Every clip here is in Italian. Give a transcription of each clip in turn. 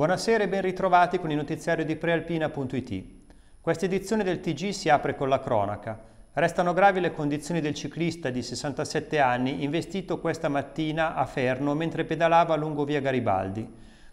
Buonasera e ben ritrovati con il notiziario di prealpina.it. Questa edizione del TG si apre con la cronaca. Restano gravi le condizioni del ciclista di 67 anni investito questa mattina a Ferno mentre pedalava lungo via Garibaldi.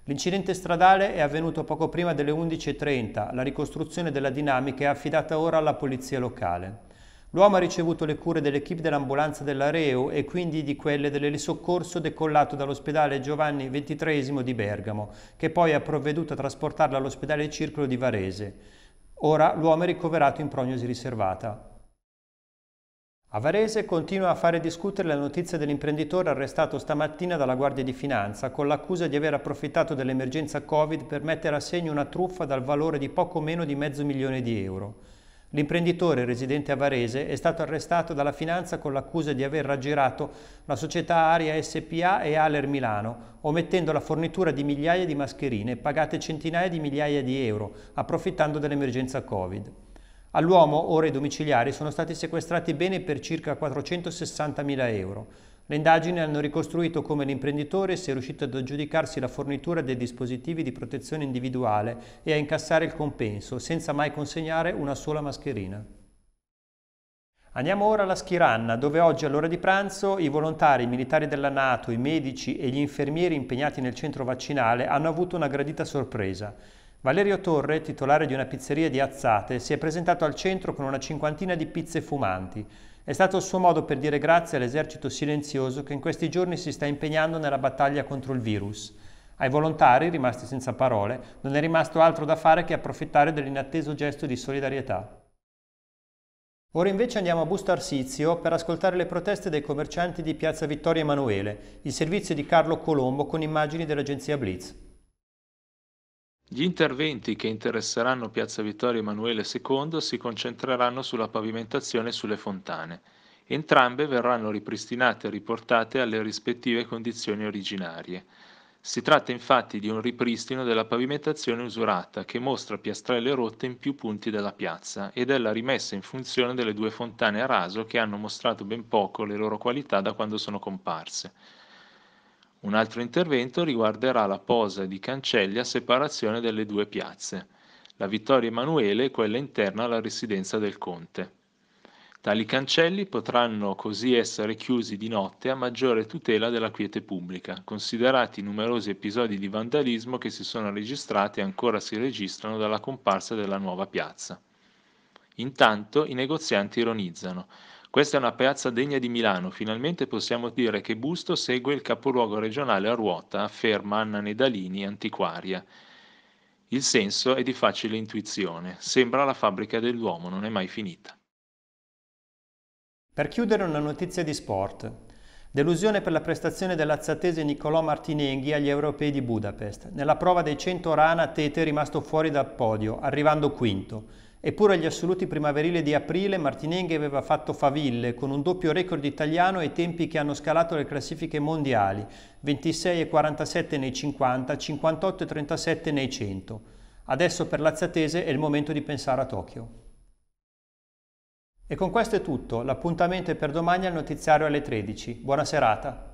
L'incidente stradale è avvenuto poco prima delle 11.30, la ricostruzione della dinamica è affidata ora alla polizia locale. L'uomo ha ricevuto le cure dell'equipe dell'ambulanza della Reu e quindi di quelle dell'elisoccorso decollato dall'ospedale Giovanni XXIII di Bergamo, che poi ha provveduto a trasportarlo all'ospedale Circolo di Varese. Ora l'uomo è ricoverato in prognosi riservata. A Varese continua a fare discutere la notizia dell'imprenditore arrestato stamattina dalla Guardia di Finanza con l'accusa di aver approfittato dell'emergenza Covid per mettere a segno una truffa dal valore di poco meno di mezzo milione di euro. L'imprenditore residente a Varese è stato arrestato dalla finanza con l'accusa di aver raggirato la società Aria SPA e Aller Milano, omettendo la fornitura di migliaia di mascherine pagate centinaia di migliaia di euro, approfittando dell'emergenza Covid. All'uomo, ora i domiciliari, sono stati sequestrati bene per circa 460.000 euro. Le indagini hanno ricostruito come l'imprenditore sia riuscito ad aggiudicarsi la fornitura dei dispositivi di protezione individuale e a incassare il compenso, senza mai consegnare una sola mascherina. Andiamo ora alla Schiranna, dove oggi all'ora di pranzo i volontari, i militari della Nato, i medici e gli infermieri impegnati nel centro vaccinale hanno avuto una gradita sorpresa. Valerio Torre, titolare di una pizzeria di Azzate, si è presentato al centro con una cinquantina di pizze fumanti. È stato il suo modo per dire grazie all'esercito silenzioso che in questi giorni si sta impegnando nella battaglia contro il virus. Ai volontari, rimasti senza parole, non è rimasto altro da fare che approfittare dell'inatteso gesto di solidarietà. Ora invece andiamo a Busto Arsizio per ascoltare le proteste dei commercianti di Piazza Vittorio Emanuele, il servizio di Carlo Colombo con immagini dell'agenzia Blitz. Gli interventi che interesseranno Piazza Vittorio Emanuele II si concentreranno sulla pavimentazione e sulle fontane. Entrambe verranno ripristinate e riportate alle rispettive condizioni originarie. Si tratta infatti di un ripristino della pavimentazione usurata che mostra piastrelle rotte in più punti della piazza e della rimessa in funzione delle due fontane a raso che hanno mostrato ben poco le loro qualità da quando sono comparse. Un altro intervento riguarderà la posa di cancelli a separazione delle due piazze, la Vittoria Emanuele e quella interna alla residenza del Conte. Tali cancelli potranno così essere chiusi di notte a maggiore tutela della quiete pubblica, considerati i numerosi episodi di vandalismo che si sono registrati e ancora si registrano dalla comparsa della nuova piazza. Intanto i negozianti ironizzano. Questa è una piazza degna di Milano, finalmente possiamo dire che Busto segue il capoluogo regionale a ruota, afferma Anna Nedalini, antiquaria. Il senso è di facile intuizione, sembra la fabbrica dell'uomo, non è mai finita. Per chiudere una notizia di sport. Delusione per la prestazione dell'azzatese Niccolò Martinenghi agli europei di Budapest. Nella prova dei 100 rana Tete è rimasto fuori dal podio, arrivando quinto. Eppure agli assoluti primaverili di aprile Martinenghi aveva fatto faville con un doppio record italiano ai tempi che hanno scalato le classifiche mondiali, 26 e 47 nei 50, 58 e 37 nei 100. Adesso per l'Azzatese è il momento di pensare a Tokyo. E con questo è tutto, l'appuntamento è per domani al notiziario alle 13. Buona serata!